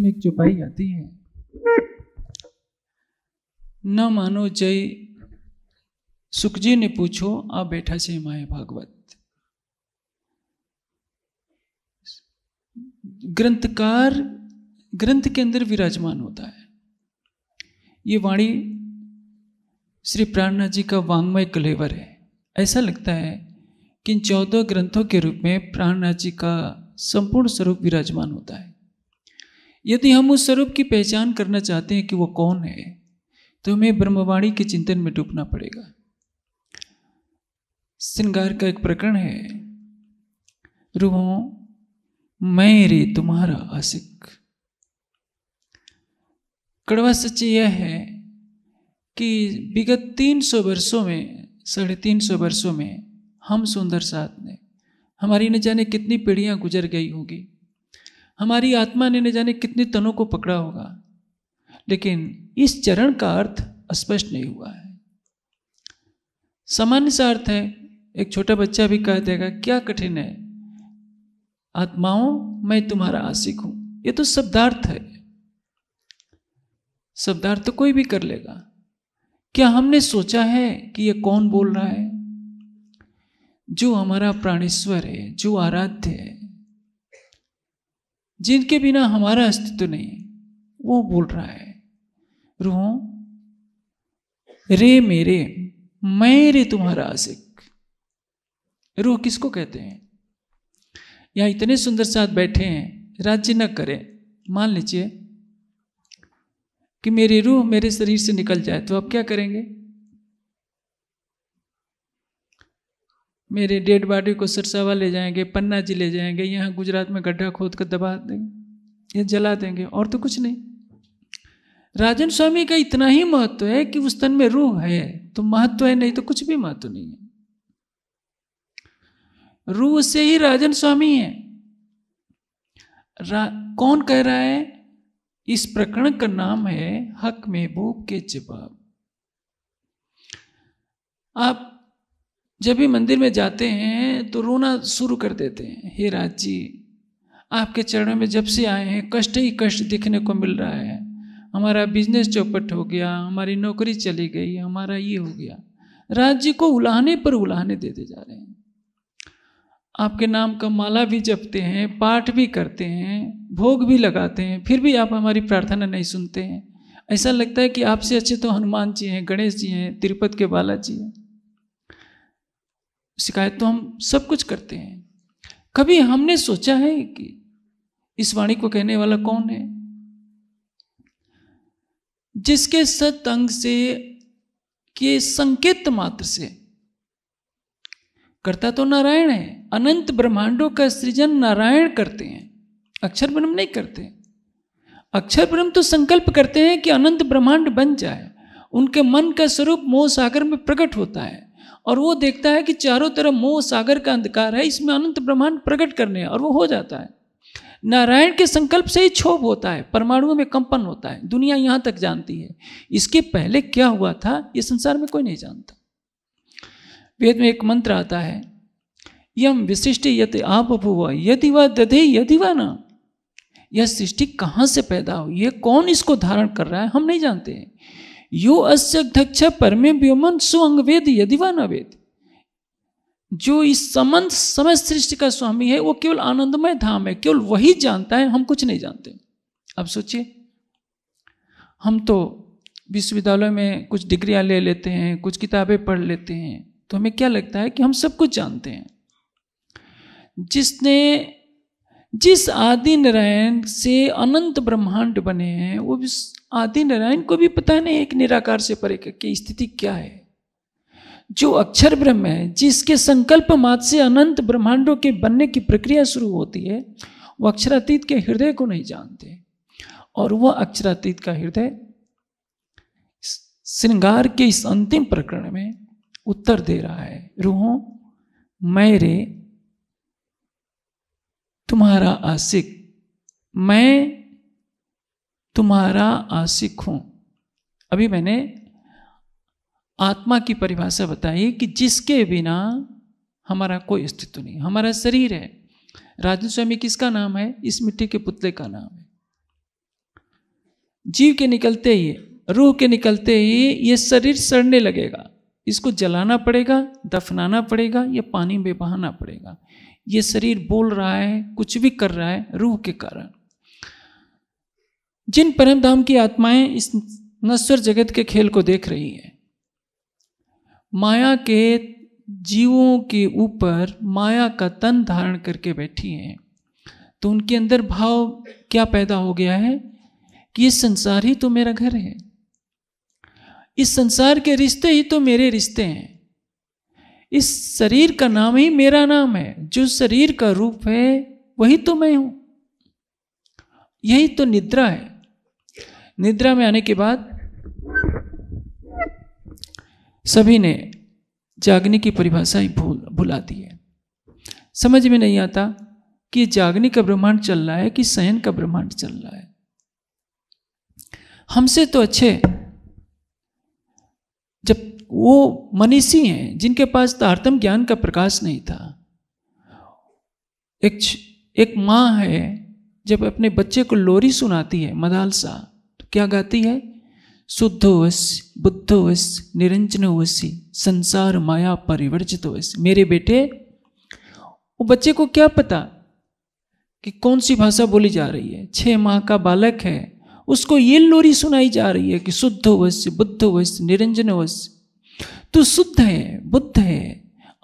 में एक चौपाई आती है न मानो जय सुखजी ने पूछो आ बैठा से माए भागवत ग्रंथकार ग्रंथ के अंदर विराजमान होता है ये वाणी श्री प्राणनाथ जी का वांग्मय कलेवर है ऐसा लगता है कि इन चौदह ग्रंथों के रूप में प्राणनाथ जी का संपूर्ण स्वरूप विराजमान होता है यदि हम उस स्वरूप की पहचान करना चाहते हैं कि वो कौन है तो हमें ब्रह्मवाणी के चिंतन में डूबना पड़ेगा श्रृंगार का एक प्रकरण है रूहों मैं रे तुम्हारा आशिक कड़वा सच यह है कि विगत तीन सौ वर्षों में साढ़े तीन सौ वर्षों में हम सुंदर साथ ने हमारी न जाने कितनी पीढ़ियां गुजर गई होगी हमारी आत्मा ने न जाने कितने तनों को पकड़ा होगा लेकिन इस चरण का अर्थ स्पष्ट नहीं हुआ है सामान्य सा अर्थ है एक छोटा बच्चा भी कह देगा क्या कठिन है आत्माओं मैं तुम्हारा आशिक हूं ये तो शब्दार्थ है शब्दार्थ तो कोई भी कर लेगा क्या हमने सोचा है कि ये कौन बोल रहा है जो हमारा प्राणेश्वर है जो आराध्य है जिनके बिना हमारा अस्तित्व नहीं वो बोल रहा है रूहों रे मेरे मैं रे तुम्हारा आशिक रूह किसको कहते हैं यहां इतने सुंदर साथ बैठे हैं राज्य न करें मान लीजिए कि मेरी रूह मेरे शरीर से निकल जाए तो आप क्या करेंगे मेरे डेड बॉडी को सरसावा ले जाएंगे पन्ना जी ले जाएंगे यहाँ गुजरात में गड्ढा खोद कर दबा देंगे या जला देंगे और तो कुछ नहीं राजन स्वामी का इतना ही महत्व है कि उस तन में रूह है तो महत्व है नहीं तो कुछ भी महत्व नहीं है रूह से ही राजन स्वामी है रा, कौन कह रहा है इस प्रकरण का नाम है हक महबूब के जवाब आप जब भी मंदिर में जाते हैं तो रोना शुरू कर देते हैं हे राज जी आपके चरणों में जब से आए हैं कष्ट ही कष्ट दिखने को मिल रहा है हमारा बिजनेस चौपट हो गया हमारी नौकरी चली गई हमारा ये हो गया राज जी को उलाहने पर उलाहने देते जा रहे हैं आपके नाम का माला भी जपते हैं पाठ भी करते हैं भोग भी लगाते हैं फिर भी आप हमारी प्रार्थना नहीं सुनते हैं ऐसा लगता है कि आपसे अच्छे तो हनुमान जी हैं गणेश जी हैं तिरुपति के बालाजी हैं शिकायत तो हम सब कुछ करते हैं कभी हमने सोचा है कि इस वाणी को कहने वाला कौन है जिसके अंग से के संकेत मात्र से करता तो नारायण है अनंत ब्रह्मांडों का सृजन नारायण करते हैं अक्षर ब्रह्म नहीं करते अक्षर ब्रह्म तो संकल्प करते हैं कि अनंत ब्रह्मांड बन जाए उनके मन का स्वरूप मोह सागर में प्रकट होता है और वो देखता है कि चारों तरफ मोह सागर का अंधकार है इसमें अनंत ब्रह्मांड प्रकट करने और वो हो जाता है नारायण के संकल्प से ही क्षोभ होता है परमाणुओं में कंपन होता है दुनिया यहाँ तक जानती है इसके पहले क्या हुआ था ये संसार में कोई नहीं जानता वेद में एक मंत्र आता है यम विशिष्ट यदि आप हुआ यदि वह दधे यदि वह ना यह सृष्टि कहाँ से पैदा हुई ये कौन इसको धारण कर रहा है हम नहीं जानते हैं यो अस्यध्यक्ष परमे व्योमन सुअंग वेद यदि व वेद जो इस समस्त समय सृष्टि का स्वामी है वो केवल आनंदमय धाम है केवल वही जानता है हम कुछ नहीं जानते अब सोचिए हम तो विश्वविद्यालय में कुछ डिग्रियां ले लेते हैं कुछ किताबें पढ़ लेते हैं तो हमें क्या लगता है कि हम सब कुछ जानते हैं जिसने जिस आदि नारायण से अनंत ब्रह्मांड बने हैं वो आदि नारायण को भी पता नहीं एक निराकार से परे की स्थिति क्या है जो अक्षर ब्रह्म है जिसके संकल्प मात से अनंत ब्रह्मांडों के बनने की प्रक्रिया शुरू होती है वो अक्षरातीत के हृदय को नहीं जानते और वह अक्षरातीत का हृदय श्रृंगार के इस अंतिम प्रकरण में उत्तर दे रहा है रूहो मेरे रे तुम्हारा आशिक मैं तुम्हारा आशिक हूं अभी मैंने आत्मा की परिभाषा बताई कि जिसके बिना हमारा कोई अस्तित्व नहीं हमारा शरीर है राजन स्वामी किसका नाम है इस मिट्टी के पुतले का नाम है जीव के निकलते ही रूह के निकलते ही ये शरीर सड़ने लगेगा इसको जलाना पड़ेगा दफनाना पड़ेगा या पानी में बहाना पड़ेगा ये शरीर बोल रहा है कुछ भी कर रहा है रूह के कारण जिन परमधाम की आत्माएं इस नश्वर जगत के खेल को देख रही हैं माया के जीवों के ऊपर माया का तन धारण करके बैठी हैं तो उनके अंदर भाव क्या पैदा हो गया है कि ये संसार ही तो मेरा घर है इस संसार के रिश्ते ही तो मेरे रिश्ते हैं इस शरीर का नाम ही मेरा नाम है जो शरीर का रूप है वही तो मैं हूं यही तो निद्रा है निद्रा में आने के बाद सभी ने जागने की परिभाषा ही भूल भुला दी है समझ में नहीं आता कि जागने का ब्रह्मांड चल रहा है कि शयन का ब्रह्मांड चल रहा है हमसे तो अच्छे जब वो मनीषी हैं जिनके पास तारतम तो ज्ञान का प्रकाश नहीं था एक एक माँ है जब अपने बच्चे को लोरी सुनाती है मदालसा क्या गाती है शुद्धोवस्य निरंजन निरंजनोवस्य संसार माया परिवर्जित परिवर्जितोवस्य मेरे बेटे वो बच्चे को क्या पता कि कौन सी भाषा बोली जा रही है छह माह का बालक है उसको ये लोरी सुनाई जा रही है कि शुद्ध वश्य बुद्ध वश्य निरंजन वश्य तू शुद्ध है बुद्ध है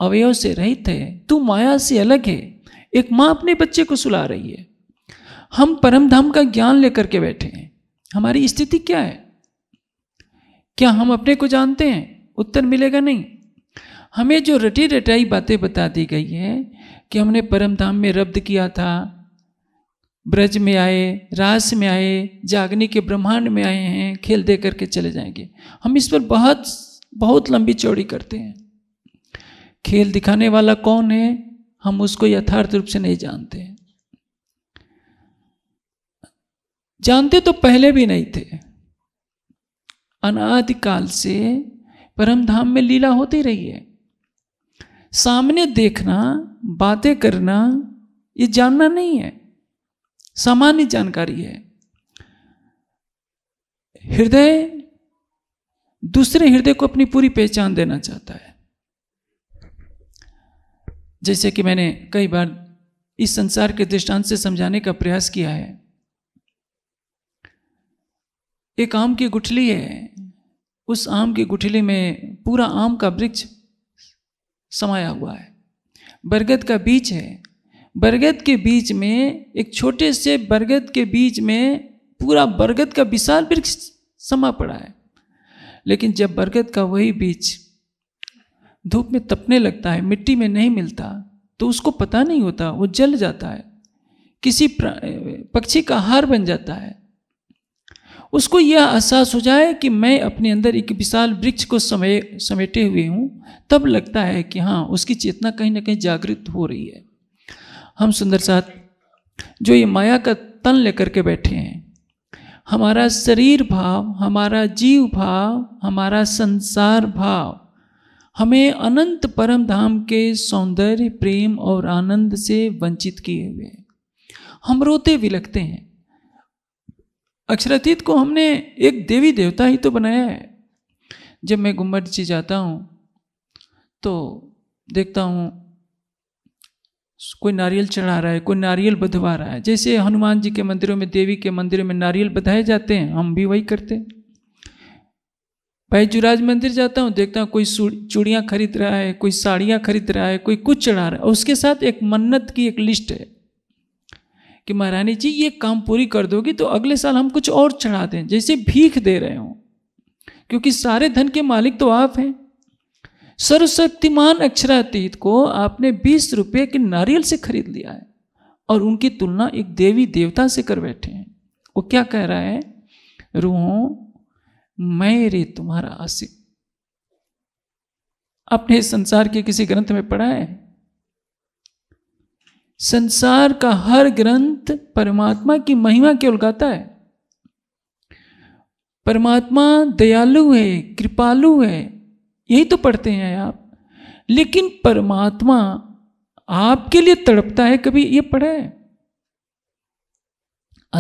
अवयव से रहित है तू माया से अलग है एक माँ अपने बच्चे को सुला रही है हम परम धाम का ज्ञान लेकर के बैठे हैं हमारी स्थिति क्या है क्या हम अपने को जानते हैं उत्तर मिलेगा नहीं हमें जो रटी रटाई बातें बता दी गई है कि हमने परम धाम में रब्द किया था ब्रज में आए रास में आए जागने के ब्रह्मांड में आए हैं खेल दे करके चले जाएंगे हम इस पर बहुत बहुत लंबी चौड़ी करते हैं खेल दिखाने वाला कौन है हम उसको यथार्थ रूप से नहीं जानते हैं जानते तो पहले भी नहीं थे अनादिकाल से परम धाम में लीला होती रही है सामने देखना बातें करना ये जानना नहीं है सामान्य जानकारी है हृदय दूसरे हृदय को अपनी पूरी पहचान देना चाहता है जैसे कि मैंने कई बार इस संसार के दृष्टांत से समझाने का प्रयास किया है एक आम की गुठली है उस आम की गुठली में पूरा आम का वृक्ष समाया हुआ है बरगद का बीज है बरगद के बीज में एक छोटे से बरगद के बीज में पूरा बरगद का विशाल वृक्ष समा पड़ा है लेकिन जब बरगद का वही बीज धूप में तपने लगता है मिट्टी में नहीं मिलता तो उसको पता नहीं होता वो जल जाता है किसी पक्षी का हार बन जाता है उसको यह एहसास हो जाए कि मैं अपने अंदर एक विशाल वृक्ष को समय समेटे हुए हूँ तब लगता है कि हाँ उसकी चेतना कहीं ना कहीं जागृत हो रही है हम सुंदर साथ जो ये माया का तन लेकर के बैठे हैं हमारा शरीर भाव हमारा जीव भाव हमारा संसार भाव हमें अनंत परम धाम के सौंदर्य प्रेम और आनंद से वंचित किए हुए हैं हम रोते भी लगते हैं अक्षरातीत को हमने एक देवी देवता ही तो बनाया है जब मैं गुम्बद जी जाता हूँ तो देखता हूँ कोई नारियल चढ़ा रहा है कोई नारियल बधवा रहा है जैसे हनुमान जी के मंदिरों में देवी के मंदिरों में नारियल बधाए जाते हैं हम भी वही करते हैं भाई जुराज मंदिर जाता हूँ देखता हूँ कोई चूड़ियाँ खरीद रहा है कोई साड़ियाँ खरीद रहा है कोई कुछ चढ़ा रहा है उसके साथ एक मन्नत की एक लिस्ट है कि महारानी जी ये काम पूरी कर दोगी तो अगले साल हम कुछ और चढ़ा दें जैसे भीख दे रहे हों क्योंकि सारे धन के मालिक तो आप हैं सर्वशक्तिमान अक्षरातीत को आपने बीस रुपये के नारियल से खरीद लिया है और उनकी तुलना एक देवी देवता से कर बैठे हैं वो क्या कह रहा है रूहों मैं रे तुम्हारा आशिक आपने इस संसार के किसी ग्रंथ में पढ़ा है संसार का हर ग्रंथ परमात्मा की महिमा के उलगाता है परमात्मा दयालु है कृपालु है यही तो पढ़ते हैं आप लेकिन परमात्मा आपके लिए तड़पता है कभी ये पढ़े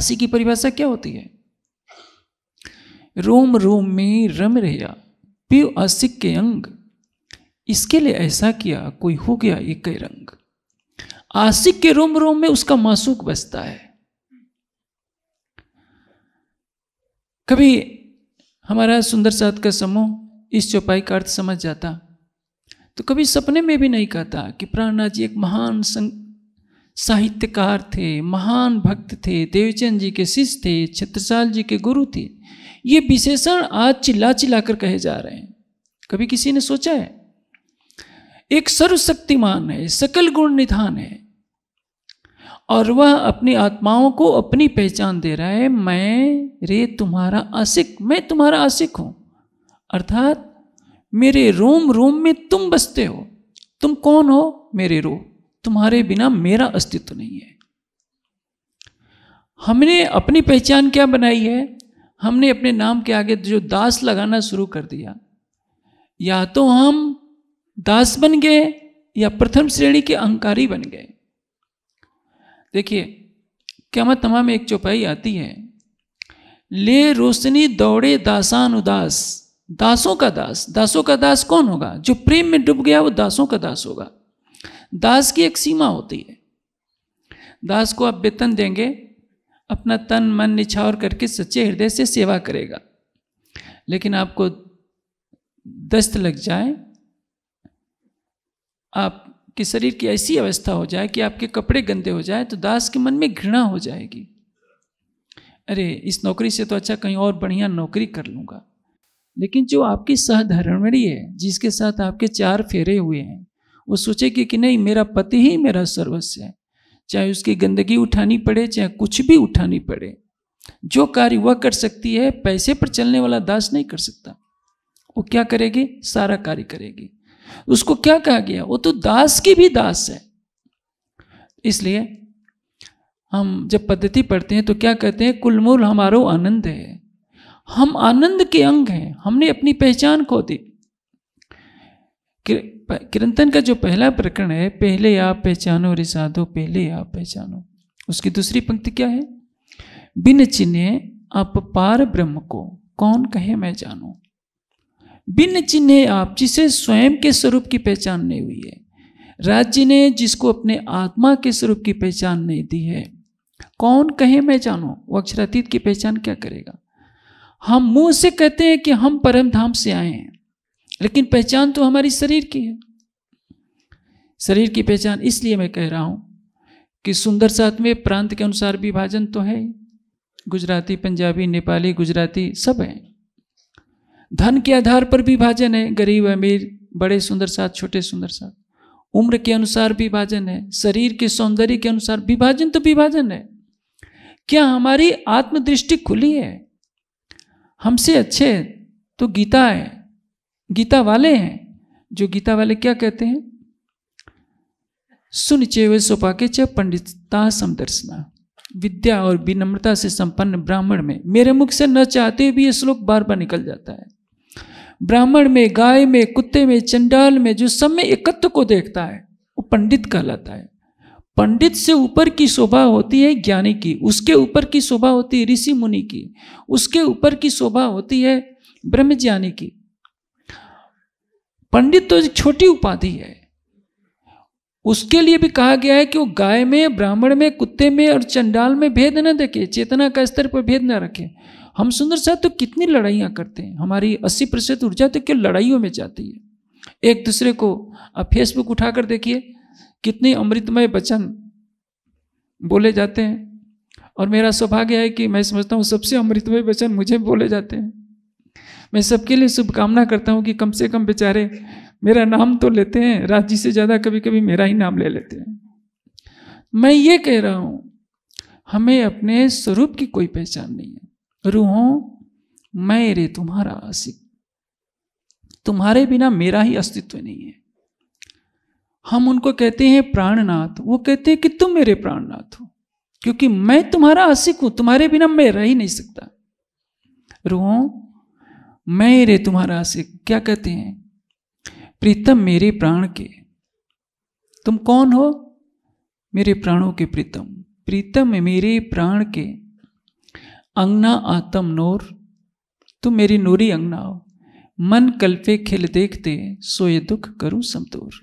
असी की परिभाषा क्या होती है रोम रोम में रम रहया पीव आसिक के अंग इसके लिए ऐसा किया कोई हो गया ये कई रंग आशिक के रोम रोम में उसका मासूक बसता है कभी हमारा सुंदर साथ का समूह इस चौपाई का अर्थ समझ जाता तो कभी सपने में भी नहीं कहता कि प्राणनाथ जी एक महान साहित्यकार थे महान भक्त थे देवचंद जी के शिष्य थे छत्रसाल जी के गुरु थे ये विशेषण आज चिल्ला चिल्ला कर कहे जा रहे हैं कभी किसी ने सोचा है एक सर्वशक्तिमान है सकल गुण निधान है और वह अपनी आत्माओं को अपनी पहचान दे रहा है मैं रे तुम्हारा आशिक मैं तुम्हारा आशिक हूँ अर्थात मेरे रोम रोम में तुम बसते हो तुम कौन हो मेरे रो तुम्हारे बिना मेरा अस्तित्व नहीं है हमने अपनी पहचान क्या बनाई है हमने अपने नाम के आगे जो दास लगाना शुरू कर दिया या तो हम दास बन गए या प्रथम श्रेणी के अहंकारी बन गए देखिए क्या तमा में एक चौपाई आती है ले रोशनी दौड़े दासान उदास दासों का दास दासों का दास कौन होगा जो प्रेम में डूब गया वो दासों का दास होगा दास की एक सीमा होती है दास को आप वेतन देंगे अपना तन मन निछावर करके सच्चे हृदय से सेवा करेगा लेकिन आपको दस्त लग जाए आप कि शरीर की ऐसी अवस्था हो जाए कि आपके कपड़े गंदे हो जाए तो दास के मन में घृणा हो जाएगी अरे इस नौकरी से तो अच्छा कहीं और बढ़िया नौकरी कर लूँगा लेकिन जो आपकी सहधर्मणी है जिसके साथ आपके चार फेरे हुए हैं वो सोचेगी कि नहीं मेरा पति ही मेरा सर्वस्व है चाहे उसकी गंदगी उठानी पड़े चाहे कुछ भी उठानी पड़े जो कार्य वह कर सकती है पैसे पर चलने वाला दास नहीं कर सकता वो क्या करेगी सारा कार्य करेगी उसको क्या कहा गया वो तो दास की भी दास है इसलिए हम जब पद्धति पढ़ते हैं तो क्या कहते हैं कुलमूल हमारो आनंद है हम आनंद के अंग हैं हमने अपनी पहचान खो दी किरंतन का जो पहला प्रकरण है पहले आप पहचानो रे साधो पहले आप पहचानो उसकी दूसरी पंक्ति क्या है बिन चिन्ह आप पार ब्रह्म को कौन कहे मैं जानू बिन चिन्ह आप जिसे स्वयं के स्वरूप की पहचान नहीं हुई है राज्य ने जिसको अपने आत्मा के स्वरूप की पहचान नहीं दी है कौन कहे मैं जानो वो अक्षरातीत की पहचान क्या करेगा हम मुंह से कहते हैं कि हम परम धाम से आए हैं लेकिन पहचान तो हमारी शरीर की है शरीर की पहचान इसलिए मैं कह रहा हूं कि सुंदर साथ में प्रांत के अनुसार विभाजन तो है गुजराती पंजाबी नेपाली गुजराती सब हैं धन के आधार पर भी भाजन है गरीब अमीर बड़े सुंदर साथ छोटे सुंदर साथ उम्र के अनुसार विभाजन है शरीर के सौंदर्य के अनुसार विभाजन तो विभाजन है क्या हमारी आत्मदृष्टि खुली है हमसे अच्छे तो गीता है गीता वाले हैं जो गीता वाले क्या कहते हैं सुन सोपा के च पंडितता समदर्शना विद्या और विनम्रता से संपन्न ब्राह्मण में मेरे मुख से न चाहते भी ये श्लोक बार बार निकल जाता है ब्राह्मण में गाय में कुत्ते में चंडाल में जो सब में एकत्व को देखता है वो पंडित कहलाता है पंडित से ऊपर की शोभा होती है ज्ञानी की उसके ऊपर की शोभा होती है ऋषि मुनि की उसके ऊपर की शोभा होती है ब्रह्मज्ञानी की पंडित तो एक छोटी उपाधि है उसके लिए भी कहा गया है कि वो गाय में ब्राह्मण में कुत्ते में और चंडाल में भेद न देखे चेतना का स्तर पर भेद न रखे हम सुंदर साहब तो कितनी लड़ाइयाँ करते हैं हमारी अस्सी प्रतिशत ऊर्जा तो क्या लड़ाइयों में जाती है एक दूसरे को अब फेसबुक उठा कर देखिए कितने अमृतमय वचन बोले जाते हैं और मेरा सौभाग्य है कि मैं समझता हूँ सबसे अमृतमय वचन मुझे बोले जाते हैं मैं सबके लिए शुभकामना करता हूँ कि कम से कम बेचारे मेरा नाम तो लेते हैं राज्य से ज़्यादा कभी कभी मेरा ही नाम ले लेते हैं मैं ये कह रहा हूँ हमें अपने स्वरूप की कोई पहचान नहीं है रूहों मैं रे तुम्हारा आशिक तुम्हारे बिना मेरा ही अस्तित्व नहीं है हम उनको कहते हैं प्राणनाथ वो कहते हैं कि तुम मेरे प्राणनाथ हो क्योंकि मैं तुम्हारा आशिक हूं तुम्हारे बिना मैं रह ही नहीं सकता रूहों मैं रे तुम्हारा आशिक क्या कहते हैं प्रीतम मेरे प्राण के तुम कौन हो मेरे प्राणों के प्रीतम प्रीतम मेरे प्राण के अंगना आतम नोर तुम मेरी नूरी अंगना हो मन कल्पे खेल देखते सोए दुख करूं समदूर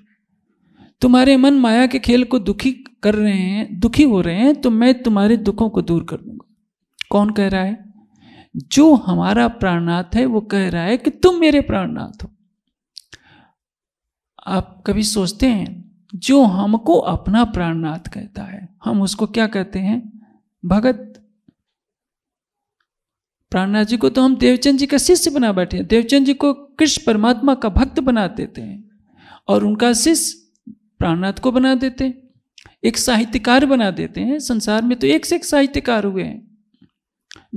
तुम्हारे मन माया के खेल को दुखी कर रहे हैं दुखी हो रहे हैं तो मैं तुम्हारे दुखों को दूर कर दूंगा कौन कह रहा है जो हमारा प्राणनाथ है वो कह रहा है कि तुम मेरे प्राणनाथ हो आप कभी सोचते हैं जो हमको अपना प्राणनाथ कहता है हम उसको क्या कहते हैं भगत प्राणनाथ जी को तो हम देवचंद जी का शिष्य बना बैठे हैं देवचंद जी को कृष्ण परमात्मा का भक्त बना देते हैं और उनका शिष्य प्राणनाथ को बना देते हैं एक साहित्यकार बना देते हैं संसार में तो एक से एक साहित्यकार हुए हैं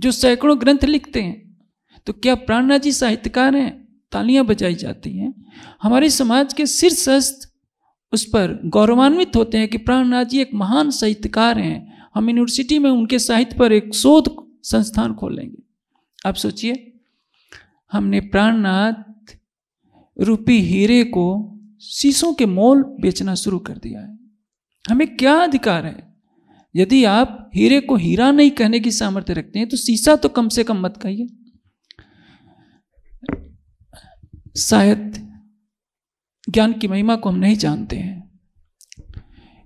जो सैकड़ों ग्रंथ लिखते हैं तो क्या प्राणनाथ जी साहित्यकार हैं तालियां बजाई जाती हैं हमारे समाज के शीर्षस्थ उस पर गौरवान्वित होते हैं कि प्राणनाथ जी एक महान साहित्यकार हैं हम यूनिवर्सिटी में उनके साहित्य पर एक शोध संस्थान खोलेंगे आप सोचिए हमने प्राणनाथ रूपी हीरे को शीशों के मोल बेचना शुरू कर दिया है हमें क्या अधिकार है यदि आप हीरे को हीरा नहीं कहने की सामर्थ्य रखते हैं तो शीशा तो कम से कम मत कहिए शायद ज्ञान की महिमा को हम नहीं जानते हैं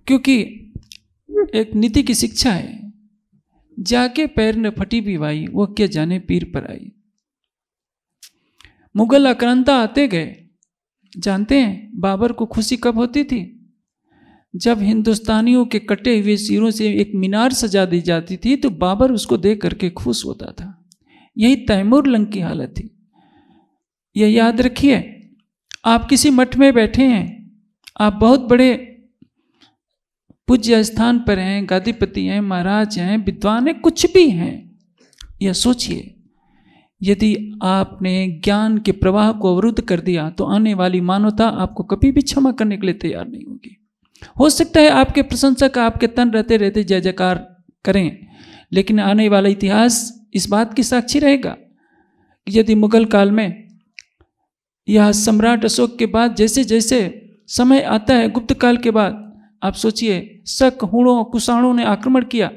क्योंकि एक नीति की शिक्षा है जाके पैर ने फटी पीवाई वो क्या जाने पीर पर आई मुगल आक्रांता आते गए जानते हैं बाबर को खुशी कब होती थी जब हिंदुस्तानियों के कटे हुए सिरों से एक मीनार सजा दी जाती थी तो बाबर उसको देख करके खुश होता था यही तैमूर लंग की हालत थी यह याद रखिए आप किसी मठ में बैठे हैं आप बहुत बड़े पूज्य स्थान पर हैं गादीपति हैं महाराज हैं विद्वान हैं कुछ भी हैं यह सोचिए यदि आपने ज्ञान के प्रवाह को अवरुद्ध कर दिया तो आने वाली मानवता आपको कभी भी क्षमा करने के लिए तैयार नहीं होगी हो सकता है आपके प्रशंसक आपके तन रहते रहते जय जयकार करें लेकिन आने वाला इतिहास इस बात की साक्षी रहेगा यदि मुगल काल में यह सम्राट अशोक के बाद जैसे जैसे समय आता है गुप्त काल के बाद आप सोचिए शक हुड़ों कुषाणों ने आक्रमण किया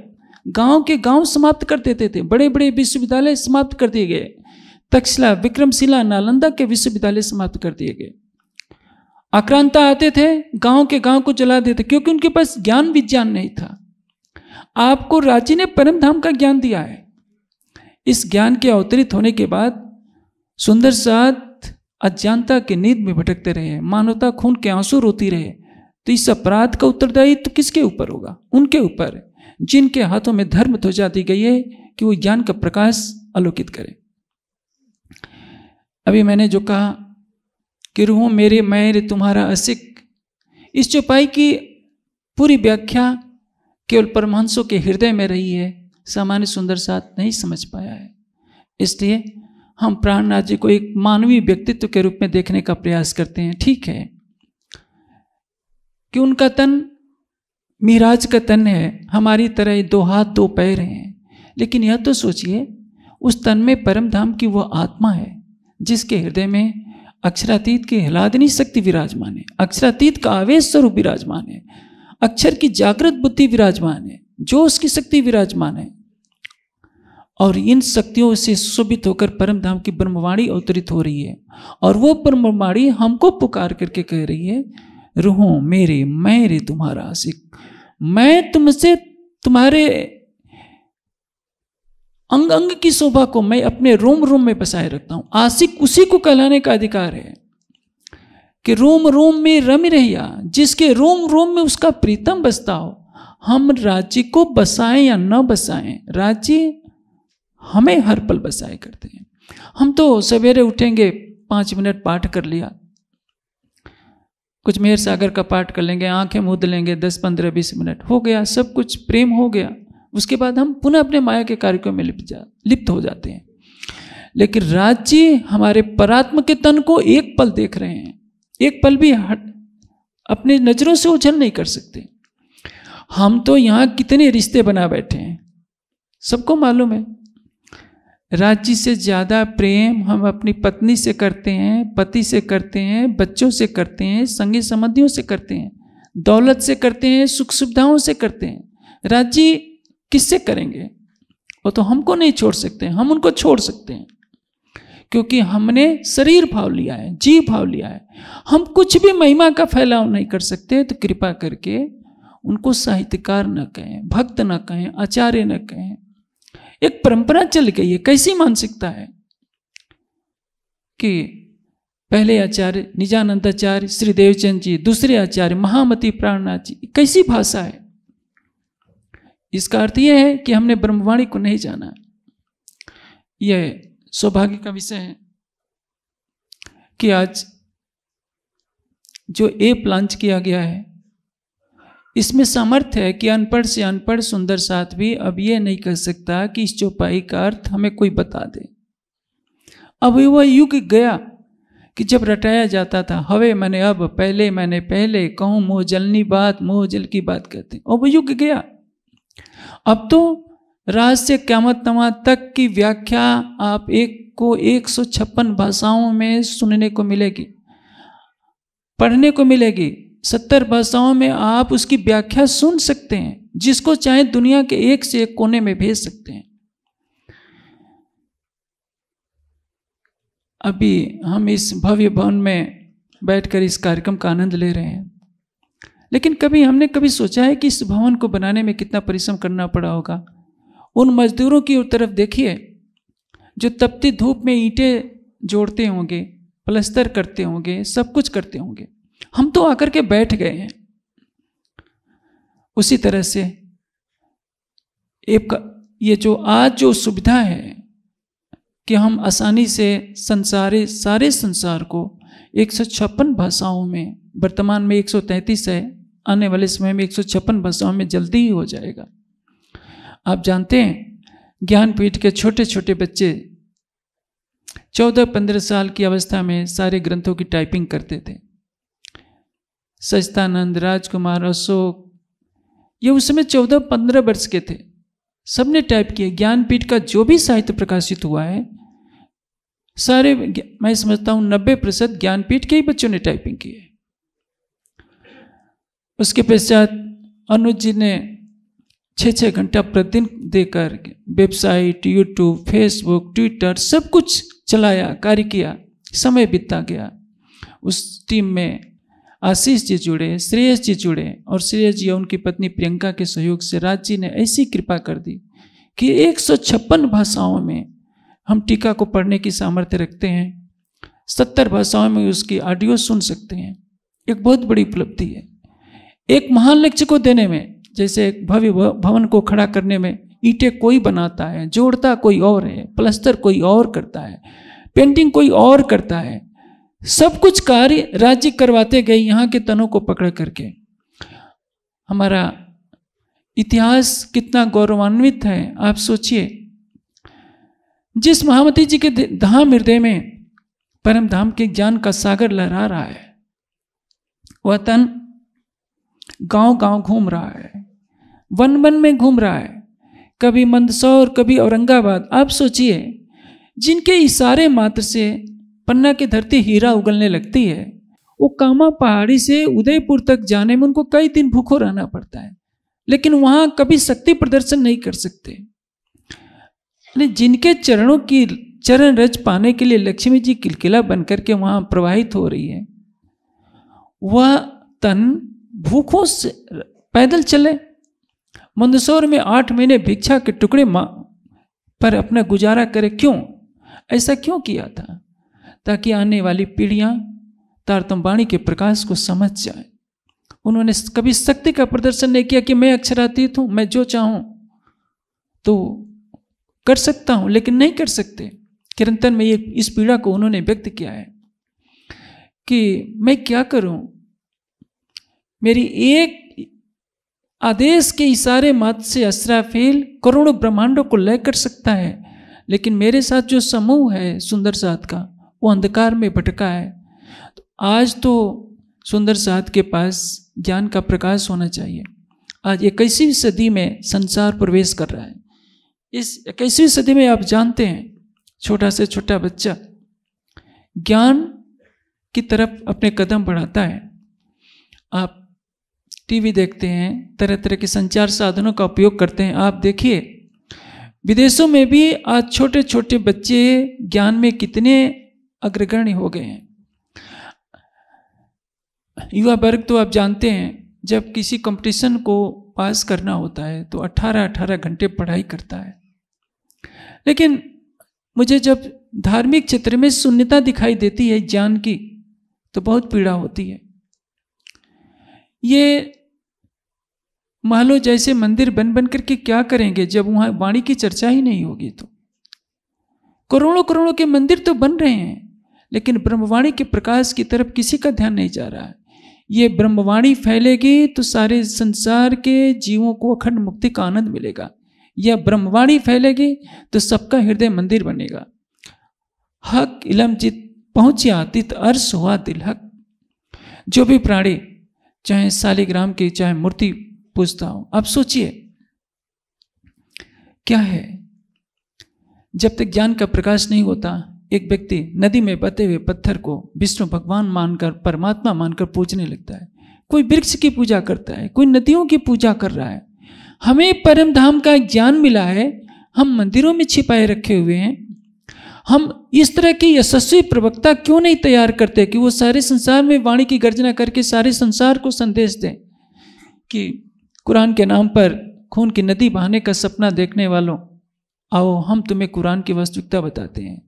गांव के गांव समाप्त कर देते थे बड़े बड़े विश्वविद्यालय समाप्त कर दिए गए तक्षला विक्रमशिला नालंदा के विश्वविद्यालय समाप्त कर दिए गए आक्रांता आते थे गांव के गांव को जला देते क्योंकि उनके पास ज्ञान विज्ञान नहीं था आपको राजी ने परम धाम का ज्ञान दिया है इस ज्ञान के अवतरित होने के बाद सुंदर सात अज्ञानता के नींद में भटकते रहे मानवता खून के आंसू रोती रहे तो इस अपराध का उत्तरदायित्व तो किसके ऊपर होगा उनके ऊपर जिनके हाथों में धर्म ध्वजा दी गई है कि वो ज्ञान का प्रकाश आलोकित करे अभी मैंने जो कहा कि रूहो मेरे मैं तुम्हारा असिक इस चौपाई की पूरी व्याख्या केवल परमहंसों के हृदय में रही है सामान्य सुंदर साथ नहीं समझ पाया है इसलिए हम प्राणनाथ जी को एक मानवीय व्यक्तित्व के रूप में देखने का प्रयास करते हैं ठीक है कि उनका तन मिराज का तन है हमारी तरह दो हाथ दो पैर हैं लेकिन यह तो सोचिए उस तन में परम धाम की वह आत्मा है जिसके हृदय में अक्षरातीत की हिलादनी शक्ति विराजमान है अक्षरातीत का आवेश स्वरूप विराजमान है अक्षर की जागृत बुद्धि विराजमान है जो उसकी शक्ति विराजमान है और इन शक्तियों से सुशोभित होकर परम धाम की ब्रह्मवाणी अवतरित हो रही है और वो ब्रह्मवाणी हमको पुकार करके कह रही है रहो मेरे मैं रे तुम्हारा आशिक मैं तुमसे तुम्हारे अंग अंग की शोभा को मैं अपने रोम रोम में बसाए रखता हूं आशिक उसी को कहलाने का अधिकार है कि रोम रोम में रम रहिया जिसके रोम रोम में उसका प्रीतम बसता हो हम राज्य को बसाएं या न बसाएं राज्य हमें हर पल बसाए करते हैं हम तो सवेरे उठेंगे पांच मिनट पाठ कर लिया कुछ मेहर सागर का पाठ कर लेंगे आंखें मूद लेंगे दस पंद्रह बीस मिनट हो गया सब कुछ प्रेम हो गया उसके बाद हम पुनः अपने माया के कार्यक्रम में लिप्त जा लिप्त हो जाते हैं लेकिन राज्य हमारे परात्म के तन को एक पल देख रहे हैं एक पल भी हट अपने नज़रों से उछल नहीं कर सकते हम तो यहाँ कितने रिश्ते बना बैठे हैं सबको मालूम है राज्य से ज़्यादा प्रेम हम अपनी पत्नी से करते हैं पति से करते हैं बच्चों से करते हैं संगी संबंधियों से करते हैं दौलत से करते हैं सुख सुविधाओं से करते हैं राज्य किससे करेंगे वो तो हमको नहीं छोड़ सकते हम उनको छोड़ सकते हैं क्योंकि हमने शरीर भाव लिया है जीव भाव लिया है हम कुछ भी महिमा का फैलाव नहीं कर सकते तो कृपा करके उनको साहित्यकार न कहें भक्त न कहें आचार्य न कहें एक परंपरा चल गई है कैसी मानसिकता है कि पहले आचार्य निजानंदाचार्य श्री देवचंद जी दूसरे आचार्य महामती प्राणनाथ जी कैसी भाषा है इसका अर्थ यह है कि हमने ब्रह्मवाणी को नहीं जाना यह सौभाग्य का विषय है कि आज जो एप लॉन्च किया गया है इसमें समर्थ है कि अनपढ़ से अनपढ़ सुंदर साथ भी अब यह नहीं कह सकता कि इस चौपाई का अर्थ हमें कोई बता दे अब वह युग गया कि जब रटाया जाता था हवे मैंने अब पहले मैंने पहले कहूं मोह जलनी बात मोह जल की बात करते अब युग गया अब तो राज से क्यामत नमा तक की व्याख्या आप एक को एक सौ छप्पन भाषाओं में सुनने को मिलेगी पढ़ने को मिलेगी सत्तर भाषाओं में आप उसकी व्याख्या सुन सकते हैं जिसको चाहे दुनिया के एक से एक कोने में भेज सकते हैं अभी हम इस भव्य भवन में बैठकर इस कार्यक्रम का आनंद ले रहे हैं लेकिन कभी हमने कभी सोचा है कि इस भवन को बनाने में कितना परिश्रम करना पड़ा होगा उन मजदूरों की तरफ देखिए जो तपती धूप में ईंटें जोड़ते होंगे प्लस्तर करते होंगे सब कुछ करते होंगे हम तो आकर के बैठ गए हैं उसी तरह से एक ये जो आज जो सुविधा है कि हम आसानी से संसारे सारे संसार को एक भाषाओं में वर्तमान में 133 है आने वाले समय में एक भाषाओं में जल्दी ही हो जाएगा आप जानते हैं ज्ञानपीठ के छोटे छोटे बच्चे चौदह पंद्रह साल की अवस्था में सारे ग्रंथों की टाइपिंग करते थे सचतानंद राजकुमार अशोक ये उस समय चौदह पंद्रह वर्ष के थे सबने टाइप किए ज्ञानपीठ का जो भी साहित्य प्रकाशित हुआ है सारे मैं समझता हूँ नब्बे प्रतिशत ज्ञानपीठ के ही बच्चों ने टाइपिंग की है उसके पश्चात अनुज जी ने छः छः घंटा प्रतिदिन देकर वेबसाइट यूट्यूब फेसबुक ट्विटर सब कुछ चलाया कार्य किया समय बीता गया उस टीम में आशीष जी जुड़े श्रेयस जी जुड़े और श्रेयस जी और उनकी पत्नी प्रियंका के सहयोग से राज जी ने ऐसी कृपा कर दी कि एक भाषाओं में हम टीका को पढ़ने की सामर्थ्य रखते हैं सत्तर भाषाओं में उसकी ऑडियो सुन सकते हैं एक बहुत बड़ी उपलब्धि है एक महान लक्ष्य को देने में जैसे एक भव्य भवन को खड़ा करने में ईटे कोई बनाता है जोड़ता कोई और है प्लस्तर कोई और करता है पेंटिंग कोई और करता है सब कुछ कार्य राज्य करवाते गए यहाँ के तनों को पकड़ करके हमारा इतिहास कितना गौरवान्वित है आप सोचिए जिस महामती जी के धाम हृदय में परम धाम के ज्ञान का सागर लहरा रहा है वह तन गांव गांव घूम रहा है वन वन में घूम रहा है कभी मंदसौर कभी औरंगाबाद आप सोचिए जिनके इशारे मात्र से पन्ना की धरती हीरा उगलने लगती है वो कामा पहाड़ी से उदयपुर तक जाने में उनको कई दिन भूखों रहना पड़ता है लेकिन वहां कभी शक्ति प्रदर्शन नहीं कर सकते जिनके चरणों की चरण रज पाने के लिए लक्ष्मी जी किलकिला बनकर के वहां प्रवाहित हो रही है वह तन भूखों से पैदल चले मंदसौर में आठ महीने भिक्षा के टुकड़े माँ पर अपना गुजारा करे क्यों ऐसा क्यों किया था ताकि आने वाली पीढ़ियां तारतम्बाणी के प्रकाश को समझ जाए उन्होंने कभी शक्ति का प्रदर्शन नहीं किया कि मैं अक्षरातीत हूं मैं जो चाहूं तो कर सकता हूं लेकिन नहीं कर सकते किरंतन में ये इस पीड़ा को उन्होंने व्यक्त किया है कि मैं क्या करूं मेरी एक आदेश के इशारे मात्र से फेल करोड़ों ब्रह्मांडों को लय कर सकता है लेकिन मेरे साथ जो समूह है सुंदर साथ का वो अंधकार में भटका है तो आज तो सुंदर साध के पास ज्ञान का प्रकाश होना चाहिए आज इक्कीसवीं सदी में संसार प्रवेश कर रहा है इस इक्कीसवीं सदी में आप जानते हैं छोटा से छोटा बच्चा ज्ञान की तरफ अपने कदम बढ़ाता है आप टीवी देखते हैं तरह तरह के संचार साधनों का उपयोग करते हैं आप देखिए विदेशों में भी आज छोटे छोटे बच्चे ज्ञान में कितने अग्रगण्य हो गए हैं युवा वर्ग तो आप जानते हैं जब किसी कंपटीशन को पास करना होता है तो 18-18 घंटे पढ़ाई करता है लेकिन मुझे जब धार्मिक क्षेत्र में शून्यता दिखाई देती है ज्ञान की तो बहुत पीड़ा होती है ये महलों जैसे मंदिर बन बन करके क्या करेंगे जब वहाँ वाणी की चर्चा ही नहीं होगी तो करोड़ों करोड़ों के मंदिर तो बन रहे हैं लेकिन ब्रह्मवाणी के प्रकाश की तरफ किसी का ध्यान नहीं जा रहा है ये ब्रह्मवाणी फैलेगी तो सारे संसार के जीवों को अखंड मुक्ति का आनंद मिलेगा यह ब्रह्मवाणी फैलेगी तो सबका हृदय मंदिर बनेगा हक इलम जित पहुंचा आतीत अर्श हुआ दिल हक जो भी प्राणी चाहे सालिग्राम की चाहे मूर्ति पूजता हो आप सोचिए क्या है जब तक ज्ञान का प्रकाश नहीं होता एक व्यक्ति नदी में बते हुए पत्थर को विष्णु भगवान मानकर परमात्मा मानकर पूजने लगता है कोई वृक्ष की पूजा करता है कोई नदियों की पूजा कर रहा है हमें परम धाम का ज्ञान मिला है हम मंदिरों में छिपाए रखे हुए हैं हम इस तरह के यशस्वी प्रवक्ता क्यों नहीं तैयार करते कि वो सारे संसार में वाणी की गर्जना करके सारे संसार को संदेश दें कि कुरान के नाम पर खून की नदी बहाने का सपना देखने वालों आओ हम तुम्हें कुरान की वास्तविकता बताते हैं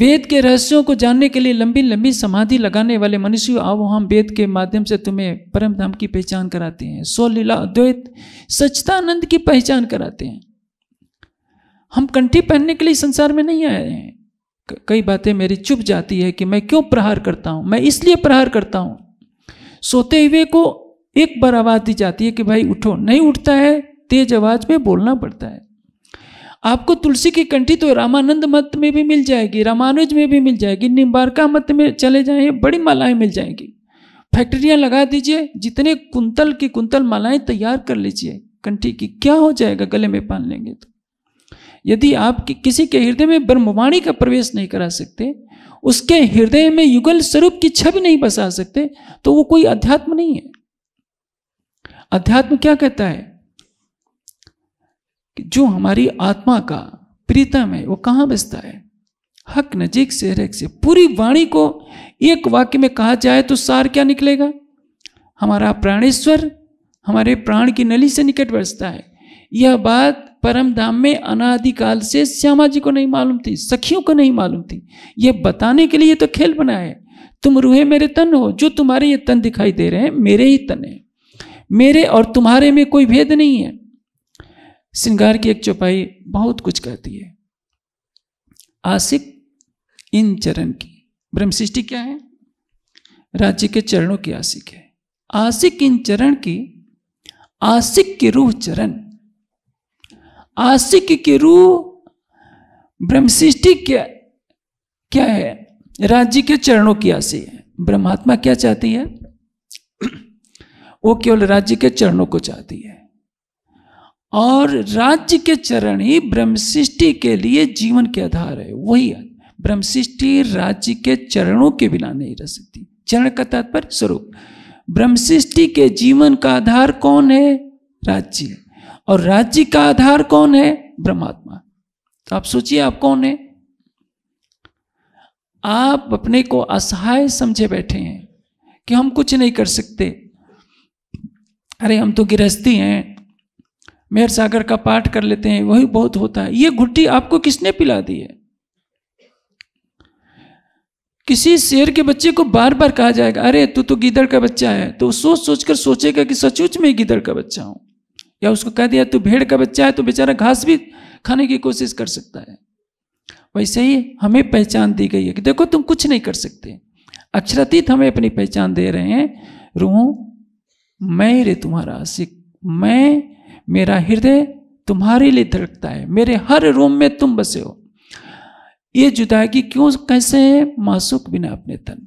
वेद के रहस्यों को जानने के लिए लंबी लंबी समाधि लगाने वाले मनुष्य आओ हम वेद के माध्यम से तुम्हें परम धाम की पहचान कराते हैं सौ लीला अद्वैत सचतानंद की पहचान कराते हैं हम कंठी पहनने के लिए संसार में नहीं आए हैं कई बातें मेरी चुप जाती है कि मैं क्यों प्रहार करता हूँ मैं इसलिए प्रहार करता हूँ सोते हुए को एक बार आवाज़ दी जाती है कि भाई उठो नहीं उठता है तेज आवाज़ में बोलना पड़ता है आपको तुलसी की कंठी तो रामानंद मत में भी मिल जाएगी रामानुज में भी मिल जाएगी निम्बारका मत में चले जाइए बड़ी मालाएं मिल जाएंगी फैक्ट्रियां लगा दीजिए जितने कुंतल की कुंतल मालाएं तैयार कर लीजिए कंठी की क्या हो जाएगा गले में पान लेंगे तो यदि आप कि किसी के हृदय में ब्रह्मवाणी का प्रवेश नहीं करा सकते उसके हृदय में युगल स्वरूप की छवि नहीं बसा सकते तो वो कोई अध्यात्म नहीं है अध्यात्म क्या कहता है जो हमारी आत्मा का प्रीतम है वो कहाँ बसता है हक नजीक से हरक से पूरी वाणी को एक वाक्य में कहा जाए तो सार क्या निकलेगा हमारा प्राणेश्वर हमारे प्राण की नली से निकट बरसता है यह बात परम धाम में अनादिकाल से श्यामा जी को नहीं मालूम थी सखियों को नहीं मालूम थी यह बताने के लिए तो खेल बना है तुम रूहे मेरे तन हो जो तुम्हारे ये तन दिखाई दे रहे हैं मेरे ही तन है मेरे और तुम्हारे में कोई भेद नहीं है श्रृंगार की एक चौपाई बहुत कुछ कहती है आशिक इन चरण की सृष्टि क्या है राज्य के चरणों की आशिक है आशिक इन चरण की आशिक की रूह चरण आशिक की रूह ब्रह्म सृष्टि क्या क्या है राज्य के चरणों की आशी है ब्रह्मात्मा क्या चाहती है वो केवल राज्य के चरणों को चाहती है और राज्य के चरण ही ब्रह्मशिष्टि के लिए जीवन के आधार है वही ब्रह्मशिष्टि राज्य के चरणों के बिना नहीं रह सकती चरण का तात्पर्य स्वरूप ब्रह्मशिष्टि के जीवन का आधार कौन है राज्य और राज्य का आधार कौन है ब्रह्मात्मा तो आप सोचिए आप कौन है आप अपने को असहाय समझे बैठे हैं कि हम कुछ नहीं कर सकते अरे हम तो गृहस्थी हैं मेहर सागर का पाठ कर लेते हैं वही बहुत होता है ये घुट्टी आपको किसने पिला दी है किसी शेर के बच्चे को बार बार कहा जाएगा अरे तू तो गीदड़ का बच्चा है तो सोच सोच कर सोचेगा कि सचूच में गिदड़ का बच्चा हूं या उसको कह दिया तू भेड़ का बच्चा है तो बेचारा घास भी खाने की कोशिश कर सकता है वैसे ही हमें पहचान दी गई है कि देखो तुम कुछ नहीं कर सकते अक्षरतीत हमें अपनी पहचान दे रहे हैं रूह मैं रे तुम्हारा सिख मैं मेरा हृदय तुम्हारे लिए धड़कता है मेरे हर रूम में तुम बसे हो ये जुदाएगी क्यों कैसे है मासूक बिना अपने तन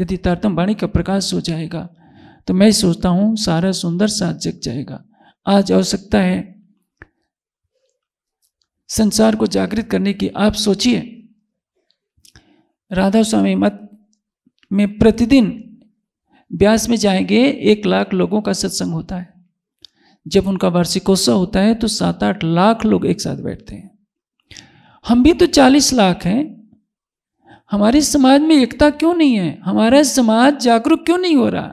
यदि तारतम वाणी का प्रकाश हो जाएगा तो मैं सोचता हूं सारा सुंदर साथ जग जाएगा आज आवश्यकता है संसार को जागृत करने की आप सोचिए राधा स्वामी मत में प्रतिदिन ब्यास में जाएंगे एक लाख लोगों का सत्संग होता है जब उनका वार्षिकोत्सव होता है तो सात आठ लाख लोग एक साथ बैठते हैं हम भी तो चालीस लाख हैं हमारे समाज में एकता क्यों नहीं है हमारा समाज जागरूक क्यों नहीं हो रहा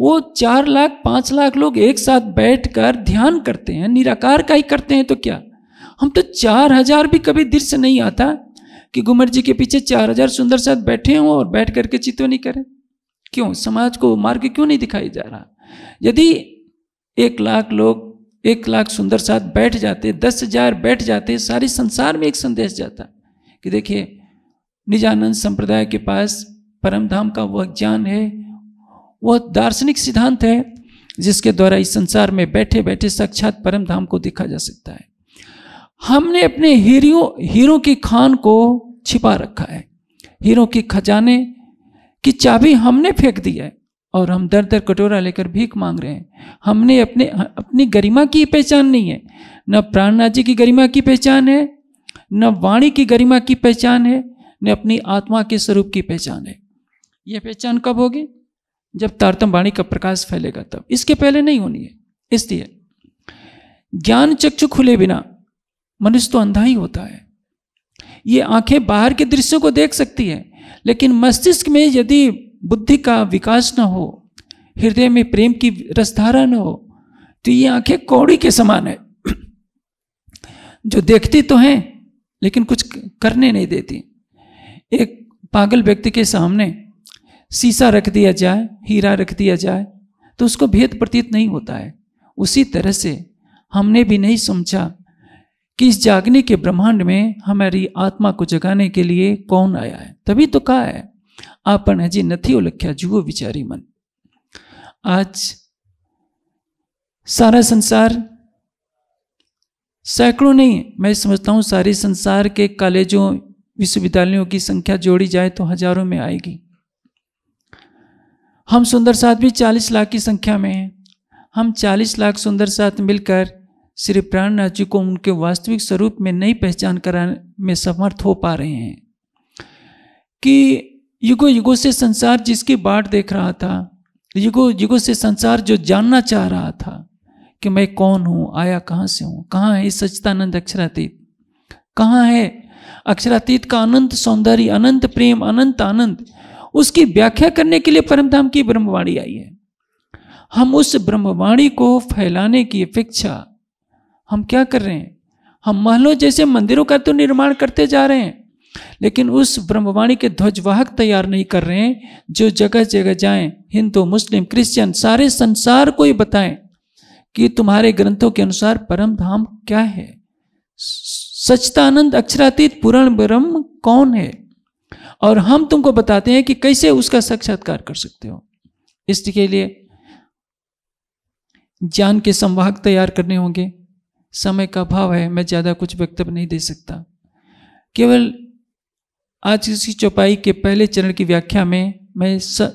वो चार लाख पांच लाख लोग एक साथ बैठकर ध्यान करते हैं निराकार का ही करते हैं तो क्या हम तो चार हजार भी कभी दिल से नहीं आता कि घुमर जी के पीछे चार हजार सुंदर साथ बैठे हों और बैठ करके चित्व नहीं करें क्यों समाज को मार्ग क्यों नहीं दिखाई जा रहा यदि एक लाख लोग एक लाख सुंदर साथ बैठ जाते दस हजार बैठ जाते सारे संसार में एक संदेश जाता कि देखिए निजानंद संप्रदाय के पास परम धाम का वह ज्ञान है वह दार्शनिक सिद्धांत है जिसके द्वारा इस संसार में बैठे बैठे साक्षात परम धाम को देखा जा सकता है हमने अपने हीरो हीरो की खान को छिपा रखा है हीरो की खजाने की चाबी हमने फेंक दी है और हम दर दर कटोरा लेकर भीख मांग रहे हैं हमने अपने अपनी गरिमा की पहचान नहीं है न प्राणनाथ जी की गरिमा की पहचान है न वाणी की गरिमा की पहचान है न अपनी आत्मा के स्वरूप की पहचान है यह पहचान कब होगी जब तारतम वाणी का प्रकाश फैलेगा तब इसके पहले नहीं होनी है इसलिए ज्ञान चक्षु खुले बिना मनुष्य तो अंधा ही होता है ये आंखें बाहर के दृश्यों को देख सकती है लेकिन मस्तिष्क में यदि बुद्धि का विकास ना हो हृदय में प्रेम की रसधारा ना हो तो ये आंखें कौड़ी के समान है जो देखती तो हैं लेकिन कुछ करने नहीं देती एक पागल व्यक्ति के सामने शीशा रख दिया जाए हीरा रख दिया जाए तो उसको भेद प्रतीत नहीं होता है उसी तरह से हमने भी नहीं समझा कि इस जागने के ब्रह्मांड में हमारी आत्मा को जगाने के लिए कौन आया है तभी तो कहा है आप हजी नहीं નથી ઓળખ્યા विचारी मन आज सारा संसार सैकड़ों नहीं मैं समझता हूँ सारे संसार के कॉलेजों विश्वविद्यालयों की संख्या जोड़ी जाए तो हजारों में आएगी हम सुंदर साथ भी 40 लाख की संख्या में हैं हम 40 लाख सुंदर साथ मिलकर श्री प्राणनाथ जी को उनके वास्तविक स्वरूप में नई पहचान कराने में समर्थ हो पा रहे हैं कि युगो युगो से संसार जिसकी बाट देख रहा था युगो युगो से संसार जो जानना चाह रहा था कि मैं कौन हूं आया कहां से हूं कहाँ है सचितानंद अक्षरातीत कहाँ है अक्षरातीत का अनंत सौंदर्य अनंत प्रेम अनंत आनंद उसकी व्याख्या करने के लिए परमधाम की ब्रह्मवाणी आई है हम उस ब्रह्मवाणी को फैलाने की अपेक्षा हम क्या कर रहे हैं हम महलों जैसे मंदिरों का तो निर्माण करते जा रहे हैं लेकिन उस ब्रह्मवाणी के ध्वजवाहक तैयार नहीं कर रहे हैं जो जगह जगह जाएं हिंदू मुस्लिम क्रिश्चियन सारे संसार को ही बताएं कि तुम्हारे ग्रंथों के अनुसार परम धाम क्या है सचतानंद अक्षरातीत पूर्ण ब्रह्म कौन है और हम तुमको बताते हैं कि कैसे उसका साक्षात्कार कर सकते हो इसके लिए ज्ञान के संवाहक तैयार करने होंगे समय का अभाव है मैं ज़्यादा कुछ वक्तव्य नहीं दे सकता केवल आज इसी चौपाई के पहले चरण की व्याख्या में मैं स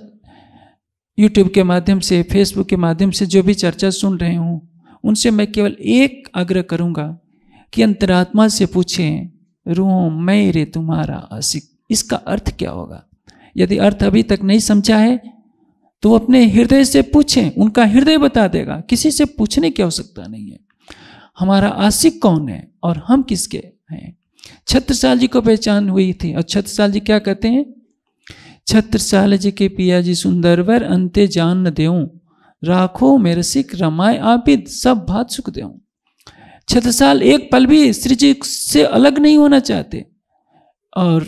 यूट्यूब के माध्यम से फेसबुक के माध्यम से जो भी चर्चा सुन रहे हूँ उनसे मैं केवल एक आग्रह करूँगा कि अंतरात्मा से पूछें रूह मैं रे तुम्हारा आशिक इसका अर्थ क्या होगा यदि अर्थ अभी तक नहीं समझा है तो अपने हृदय से पूछें उनका हृदय बता देगा किसी से पूछने की आवश्यकता नहीं है हमारा आशिक कौन है और हम किसके हैं छत्रसाल जी को पहचान हुई थी और छत्रसाल जी क्या कहते हैं छत्रसाल जी के पिया जी सुंदरवर अंते जान न दे राखो मेरे सिख रमाय आपित सब भात सुख दे छत्रसाल एक पल भी श्री जी से अलग नहीं होना चाहते और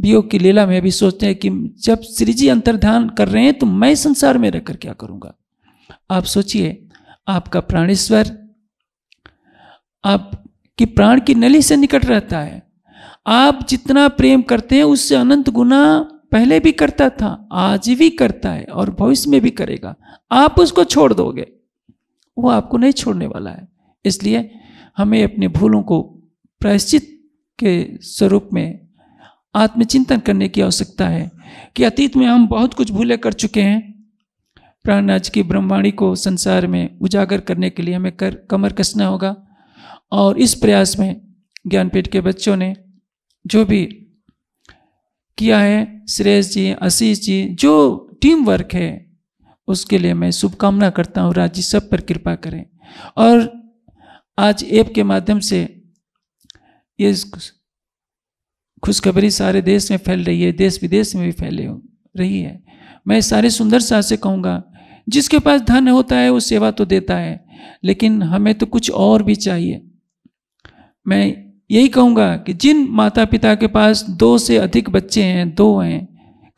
वियोग की लीला में भी सोचते हैं कि जब श्री जी अंतर्ध्यान कर रहे हैं तो मैं संसार में रहकर क्या करूंगा आप सोचिए आपका प्राणेश्वर आप कि प्राण की नली से निकट रहता है आप जितना प्रेम करते हैं उससे अनंत गुना पहले भी करता था आज भी करता है और भविष्य में भी करेगा आप उसको छोड़ दोगे वो आपको नहीं छोड़ने वाला है इसलिए हमें अपने भूलों को प्रायश्चित के स्वरूप में आत्मचिंतन करने की आवश्यकता है कि अतीत में हम बहुत कुछ भूले कर चुके हैं प्राणनाज की ब्रह्मवाणी को संसार में उजागर करने के लिए हमें कर कमर कसना होगा और इस प्रयास में ज्ञानपीठ के बच्चों ने जो भी किया है श्रेयस जी आशीष जी जो टीम वर्क है उसके लिए मैं शुभकामना करता हूँ राज जी सब पर कृपा करें और आज ऐप के माध्यम से ये खुशखबरी सारे देश में फैल रही है देश विदेश में भी फैले रही है मैं सारे सुंदर शाह से कहूँगा जिसके पास धन होता है वो सेवा तो देता है लेकिन हमें तो कुछ और भी चाहिए मैं यही कहूँगा कि जिन माता पिता के पास दो से अधिक बच्चे हैं दो हैं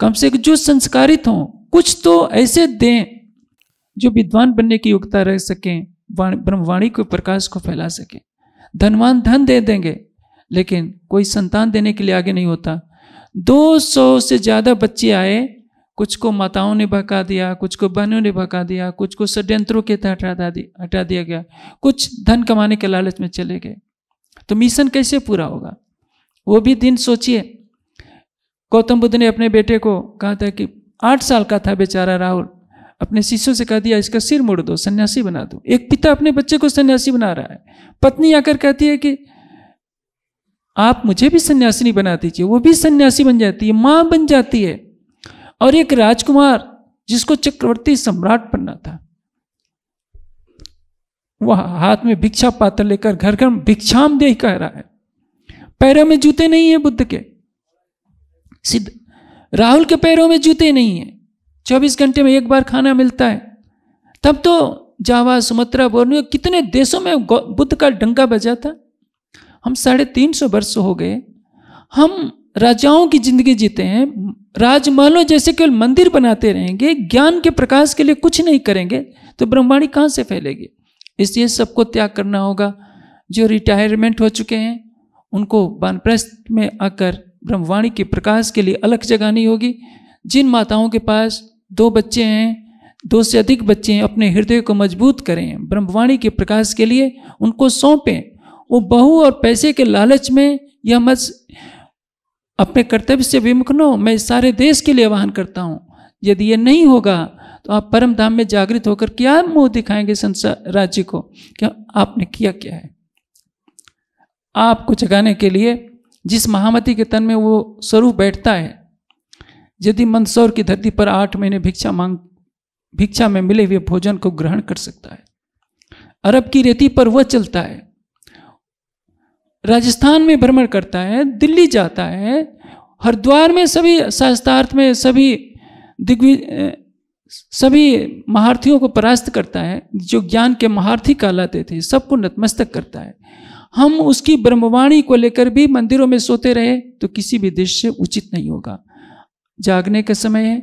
कम से कम जो संस्कारित हों कुछ तो ऐसे दें जो विद्वान बनने की योग्यता रह सकें ब्रह्मवाणी के प्रकाश को फैला सकें धनवान धन दे देंगे लेकिन कोई संतान देने के लिए आगे नहीं होता 200 से ज़्यादा बच्चे आए कुछ को माताओं ने भका दिया कुछ को बहनों ने भका दिया कुछ को षड्यंत्रों के तहत हटा हटा दिया गया कुछ धन कमाने के लालच में चले गए तो मिशन कैसे पूरा होगा वो भी दिन सोचिए गौतम बुद्ध ने अपने बेटे को कहा था कि आठ साल का था बेचारा राहुल अपने शिष्यों से कह दिया इसका सिर मोड़ दो सन्यासी बना दो एक पिता अपने बच्चे को सन्यासी बना रहा है पत्नी आकर कहती है कि आप मुझे भी नहीं बना दीजिए वो भी सन्यासी बन जाती है माँ बन जाती है और एक राजकुमार जिसको चक्रवर्ती सम्राट बनना था वह हाथ में भिक्षा पात्र लेकर घर घर भिक्षाम देह कह रहा है पैरों में जूते नहीं है बुद्ध के सिद्ध राहुल के पैरों में जूते नहीं है चौबीस घंटे में एक बार खाना मिलता है तब तो जावा सुमत्रा बोर्नियो कितने देशों में बुद्ध का डंका बजा था हम साढ़े तीन सौ वर्ष हो गए हम राजाओं की जिंदगी जीते हैं राजमहलों जैसे केवल मंदिर बनाते रहेंगे ज्ञान के प्रकाश के लिए कुछ नहीं करेंगे तो ब्रह्मांडी कहाँ से फैलेगी इसलिए सबको त्याग करना होगा जो रिटायरमेंट हो चुके हैं उनको वानप्रस्थ में आकर ब्रह्मवाणी के प्रकाश के लिए अलग जगानी होगी जिन माताओं के पास दो बच्चे हैं दो से अधिक बच्चे हैं अपने हृदय को मजबूत करें ब्रह्मवाणी के प्रकाश के लिए उनको सौंपें वो बहू और पैसे के लालच में यह मत अपने कर्तव्य से विमुख न हो मैं सारे देश के लिए आह्वान करता हूँ यदि ये नहीं होगा तो आप परम धाम में जागृत होकर क्या मुंह दिखाएंगे संसार राज्य को क्या आपने किया क्या है आपको जगाने के लिए जिस महामती के तन में वो स्वरूप बैठता है यदि मंदसौर की धरती पर आठ महीने भिक्षा मांग भिक्षा में मिले हुए भोजन को ग्रहण कर सकता है अरब की रेती पर वह चलता है राजस्थान में भ्रमण करता है दिल्ली जाता है हरिद्वार में सभी शास्त्रार्थ में सभी दिग्विजय सभी महार्थियों को परास्त करता है जो ज्ञान के महार्थी कहलाते थे सबको नतमस्तक करता है हम उसकी ब्रह्मवाणी को लेकर भी मंदिरों में सोते रहे तो किसी भी से उचित नहीं होगा जागने का समय है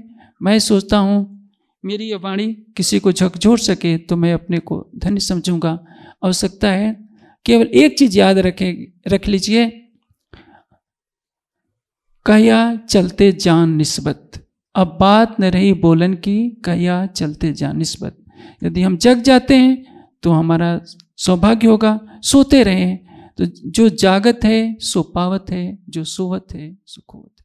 मैं सोचता हूँ मेरी यह वाणी किसी को झकझोर सके तो मैं अपने को धन्य समझूंगा आवश्यकता है केवल एक चीज याद रखें रख लीजिए कहया चलते जान निस्बत अब बात न रही बोलन की कया चलते जा नस्बत यदि हम जग जाते हैं तो हमारा सौभाग्य होगा सोते रहे तो जो जागत है सो पावत है जो सोवत है सुखोवत है